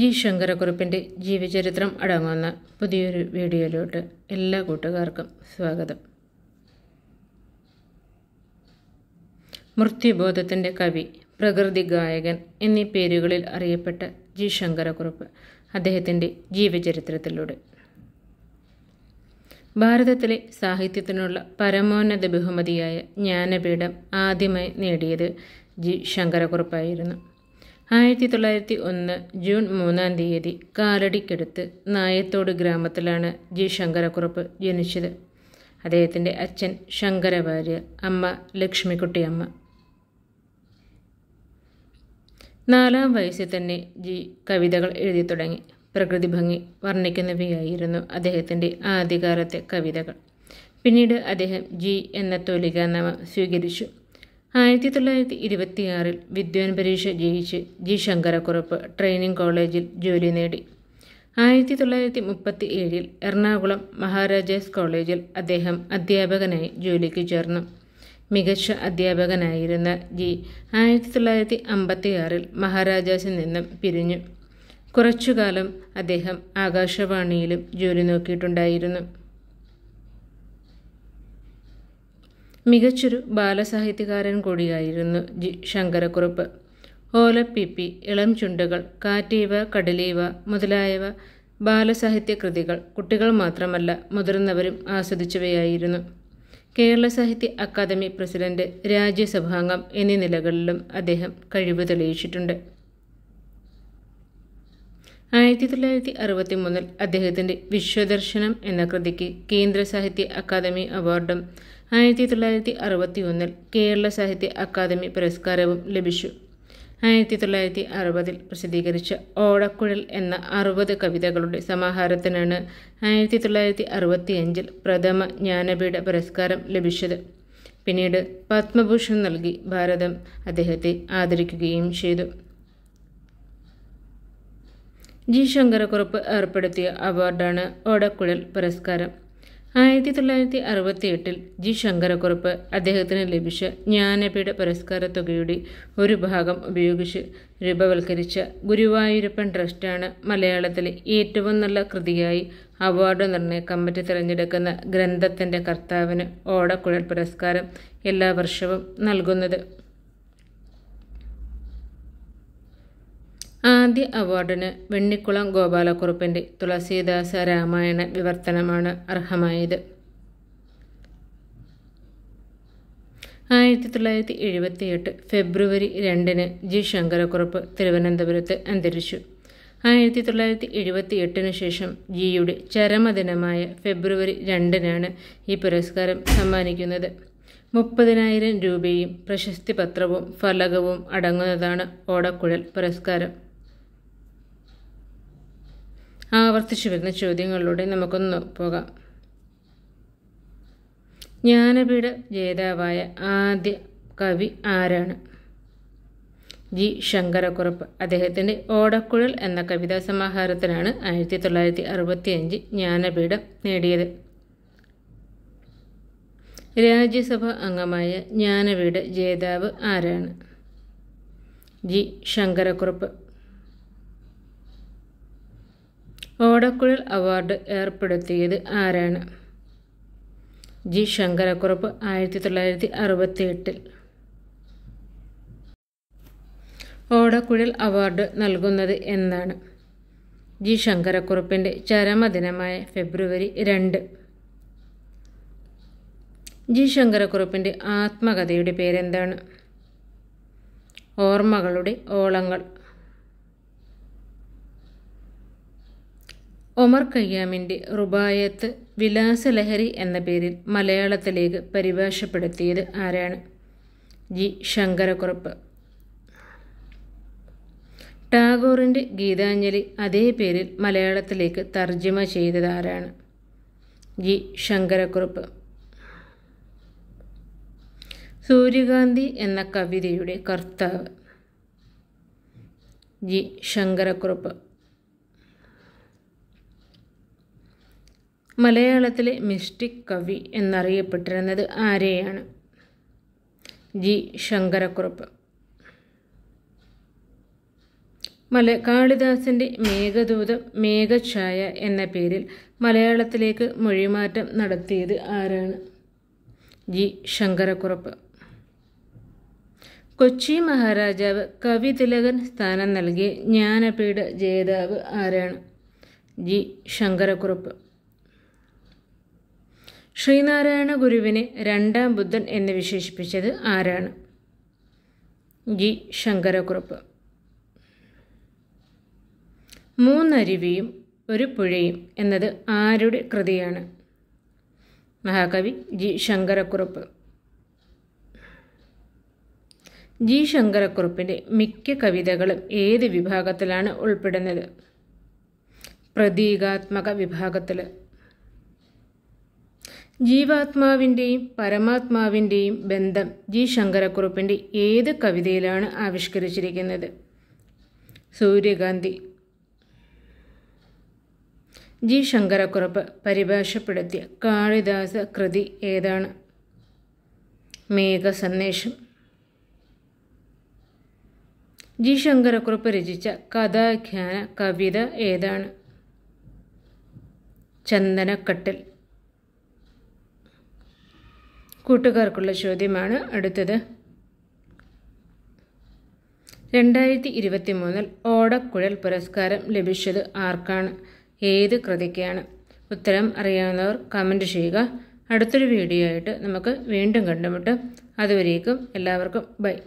G ശങ്കരക്കുറുപ്പിൻ്റെ ജീവചരിത്രം അടങ്ങുന്ന പുതിയൊരു വീഡിയോയിലോട്ട് എല്ലാ കൂട്ടുകാർക്കും സ്വാഗതം മൃത്യുബോധത്തിൻ്റെ കവി പ്രകൃതി ഗായകൻ എന്നീ പേരുകളിൽ അറിയപ്പെട്ട ജി ശങ്കരക്കുറുപ്പ് അദ്ദേഹത്തിൻ്റെ ജീവചരിത്രത്തിലൂടെ ഭാരതത്തിലെ സാഹിത്യത്തിനുള്ള പരമോന്നത ബഹുമതിയായ ജ്ഞാനപീഠം ആദ്യമായി നേടിയത് ജി ശങ്കരക്കുറുപ്പായിരുന്നു ആയിരത്തി തൊള്ളായിരത്തി ഒന്ന് ജൂൺ മൂന്നാം തീയതി കാലടിക്കടുത്ത് നായത്തോട് ഗ്രാമത്തിലാണ് ജി ശങ്കരക്കുറുപ്പ് ജനിച്ചത് അദ്ദേഹത്തിൻ്റെ അച്ഛൻ ഭാര്യ അമ്മ ലക്ഷ്മിക്കുട്ടിയമ്മ നാലാം വയസ്സിൽ തന്നെ ജി കവിതകൾ എഴുതി തുടങ്ങി പ്രകൃതി ഭംഗി വർണ്ണിക്കുന്നവയായിരുന്നു അദ്ദേഹത്തിൻ്റെ ആദ്യകാലത്തെ കവിതകൾ പിന്നീട് അദ്ദേഹം ജി എന്ന നാമം സ്വീകരിച്ചു ആയിരത്തി തൊള്ളായിരത്തി ഇരുപത്തിയാറിൽ വിദ്വാൻ പരീക്ഷ ജയിച്ച് ജി ശങ്കരക്കുറുപ്പ് ട്രെയിനിങ് കോളേജിൽ ജോലി നേടി ആയിരത്തി തൊള്ളായിരത്തി മുപ്പത്തി ഏഴിൽ എറണാകുളം മഹാരാജാസ് കോളേജിൽ അദ്ദേഹം അധ്യാപകനായി ജോലിക്ക് ചേർന്നു മികച്ച അധ്യാപകനായിരുന്ന ജി ആയിരത്തി തൊള്ളായിരത്തി അമ്പത്തിയാറിൽ മഹാരാജാസിൽ നിന്നും പിരിഞ്ഞു കുറച്ചുകാലം അദ്ദേഹം ആകാശവാണിയിലും ജോലി നോക്കിയിട്ടുണ്ടായിരുന്നു മികച്ചൊരു ബാലസാഹിത്യകാരൻ കൂടിയായിരുന്നു ജി ശങ്കരക്കുറുപ്പ് ഓലപ്പിപ്പി ഇളം ചുണ്ടുകൾ കാറ്റീവ കടലീവ മുതലായവ ബാലസാഹിത്യ കൃതികൾ കുട്ടികൾ മാത്രമല്ല മുതിർന്നവരും ആസ്വദിച്ചവയായിരുന്നു കേരള സാഹിത്യ അക്കാദമി പ്രസിഡന്റ് രാജ്യസഭാംഗം എന്നീ നിലകളിലും അദ്ദേഹം കഴിവ് തെളിയിച്ചിട്ടുണ്ട് ആയിരത്തി തൊള്ളായിരത്തി അറുപത്തി മൂന്നിൽ അദ്ദേഹത്തിൻ്റെ വിശ്വദർശനം എന്ന കൃതിക്ക് കേന്ദ്ര സാഹിത്യ അക്കാദമി അവാർഡും ആയിരത്തി തൊള്ളായിരത്തി അറുപത്തി ഒന്നിൽ കേരള സാഹിത്യ അക്കാദമി പുരസ്കാരവും ലഭിച്ചു ആയിരത്തി തൊള്ളായിരത്തി അറുപതിൽ പ്രസിദ്ധീകരിച്ച ഓടക്കുഴൽ എന്ന അറുപത് കവിതകളുടെ സമാഹാരത്തിനാണ് ആയിരത്തി തൊള്ളായിരത്തി അറുപത്തി അഞ്ചിൽ പ്രഥമ ജ്ഞാനപീഠ പുരസ്കാരം ലഭിച്ചത് പിന്നീട് പത്മഭൂഷൺ നൽകി ഭാരതം അദ്ദേഹത്തെ ആദരിക്കുകയും ചെയ്തു ജി ശങ്കരക്കുറുപ്പ് ഏർപ്പെടുത്തിയ അവാർഡാണ് ഓടക്കുഴൽ പുരസ്കാരം ആയിരത്തി തൊള്ളായിരത്തി എട്ടിൽ ജി ശങ്കരക്കുറുപ്പ് അദ്ദേഹത്തിന് ലഭിച്ച ജ്ഞാനപീഠ പുരസ്കാര തുകയുടെ ഒരു ഭാഗം ഉപയോഗിച്ച് രൂപവൽക്കരിച്ച ഗുരുവായൂരപ്പൻ ട്രസ്റ്റാണ് മലയാളത്തിലെ ഏറ്റവും നല്ല കൃതിയായി അവാർഡ് നിർണയ കമ്മിറ്റി തിരഞ്ഞെടുക്കുന്ന ഗ്രന്ഥത്തിൻ്റെ കർത്താവിന് ഓടക്കുഴൽ പുരസ്കാരം എല്ലാ വർഷവും നൽകുന്നത് ആദ്യ അവാർഡിന് വെണ്ണിക്കുളം ഗോപാലക്കുറുപ്പിൻ്റെ തുളസീദാസ രാമായണ വിവർത്തനമാണ് അർഹമായത് ആയിരത്തി തൊള്ളായിരത്തി എഴുപത്തിയെട്ട് ഫെബ്രുവരി രണ്ടിന് ജി ശങ്കരക്കുറുപ്പ് തിരുവനന്തപുരത്ത് അന്തരിച്ചു ആയിരത്തി തൊള്ളായിരത്തി എഴുപത്തി എട്ടിന് ശേഷം ജിയുടെ ചരമദിനമായ ഫെബ്രുവരി രണ്ടിനാണ് ഈ പുരസ്കാരം സമ്മാനിക്കുന്നത് മുപ്പതിനായിരം രൂപയും പ്രശസ്തി പത്രവും ഫലകവും അടങ്ങുന്നതാണ് ഓടക്കുഴൽ പുരസ്കാരം ആവർത്തിച്ചു വരുന്ന ചോദ്യങ്ങളിലൂടെ നമുക്കൊന്ന് പോകാം ജ്ഞാനപീഠ ജേതാവായ ആദ്യ കവി ആരാണ് ജി ശങ്കരക്കുറുപ്പ് അദ്ദേഹത്തിൻ്റെ ഓടക്കുഴൽ എന്ന കവിതാ സമാഹാരത്തിനാണ് ആയിരത്തി തൊള്ളായിരത്തി അഞ്ച് ജ്ഞാനപീഠം നേടിയത് രാജ്യസഭ അംഗമായ ജ്ഞാനപീഠ ജേതാവ് ആരാണ് ജി ശങ്കരക്കുറുപ്പ് ഓടക്കുഴൽ അവാർഡ് ഏർപ്പെടുത്തിയത് ആരാണ് ജി ശങ്കരക്കുറുപ്പ് ആയിരത്തി തൊള്ളായിരത്തി അറുപത്തി എട്ടിൽ ഓടക്കുഴൽ അവാർഡ് നൽകുന്നത് എന്നാണ് ജി ശങ്കരക്കുറുപ്പിൻ്റെ ചരമദിനമായ ഫെബ്രുവരി രണ്ട് ജി ശങ്കരക്കുറുപ്പിൻ്റെ ആത്മകഥയുടെ പേരെന്താണ് ഓർമ്മകളുടെ ഓളങ്ങൾ ഒമർ കയ്യാമിൻ്റെ റുബായത്ത് വിലാസലഹരി എന്ന പേരിൽ മലയാളത്തിലേക്ക് പരിഭാഷപ്പെടുത്തിയത് ആരാണ് ജി ശങ്കരക്കുറുപ്പ് ടാഗോറിൻ്റെ ഗീതാഞ്ജലി അതേ പേരിൽ മലയാളത്തിലേക്ക് തർജ്ജമ ചെയ്തത് ആരാണ് ജി ശങ്കരക്കുറുപ്പ് സൂര്യകാന്തി എന്ന കവിതയുടെ കർത്താവ് ജി ശങ്കരക്കുറുപ്പ് മലയാളത്തിലെ മിസ്റ്റിക് കവി എന്നറിയപ്പെട്ടിരുന്നത് ആരെയാണ് ജി ശങ്കരക്കുറുപ്പ് മല കാളിദാസിൻ്റെ മേഘദൂതം മേഘഛായ എന്ന പേരിൽ മലയാളത്തിലേക്ക് മൊഴിമാറ്റം നടത്തിയത് ആരാണ് ജി ശങ്കരക്കുറുപ്പ് കൊച്ചി മഹാരാജാവ് കവിതിലകൻ സ്ഥാനം നൽകിയ ജ്ഞാനപീഠ ജേതാവ് ആരാണ് ജി ശങ്കരക്കുറുപ്പ് ശ്രീനാരായണ ഗുരുവിനെ രണ്ടാം ബുദ്ധൻ എന്ന് വിശേഷിപ്പിച്ചത് ആരാണ് ജി ശങ്കരക്കുറുപ്പ് മൂന്നരുവിയും ഒരു പുഴയും എന്നത് ആരുടെ കൃതിയാണ് മഹാകവി ജി ശങ്കരക്കുറുപ്പ് ജി ശങ്കരക്കുറുപ്പിൻ്റെ മിക്ക കവിതകളും ഏത് വിഭാഗത്തിലാണ് ഉൾപ്പെടുന്നത് പ്രതീകാത്മക വിഭാഗത്തിൽ ജീവാത്മാവിൻ്റെയും പരമാത്മാവിൻ്റെയും ബന്ധം ജി ശങ്കരക്കുറുപ്പിൻ്റെ ഏത് കവിതയിലാണ് ആവിഷ്കരിച്ചിരിക്കുന്നത് സൂര്യകാന്തി ജി ശങ്കരക്കുറുപ്പ് പരിഭാഷപ്പെടുത്തിയ കാളിദാസ കൃതി ഏതാണ് മേഘസന്ദേശം ജി ശങ്കരക്കുറുപ്പ് രചിച്ച കഥാഖ്യാന കവിത ഏതാണ് ചന്ദനക്കട്ടൽ കൂട്ടുകാർക്കുള്ള ചോദ്യമാണ് അടുത്തത് രണ്ടായിരത്തി ഇരുപത്തി മൂന്നിൽ ഓടക്കുഴൽ പുരസ്കാരം ലഭിച്ചത് ആർക്കാണ് ഏത് കൃതിക്കാണ് ഉത്തരം അറിയാവുന്നവർ കമൻറ്റ് ചെയ്യുക അടുത്തൊരു വീഡിയോ ആയിട്ട് നമുക്ക് വീണ്ടും കണ്ടുമുട്ടും അതുവരേക്കും എല്ലാവർക്കും ബൈ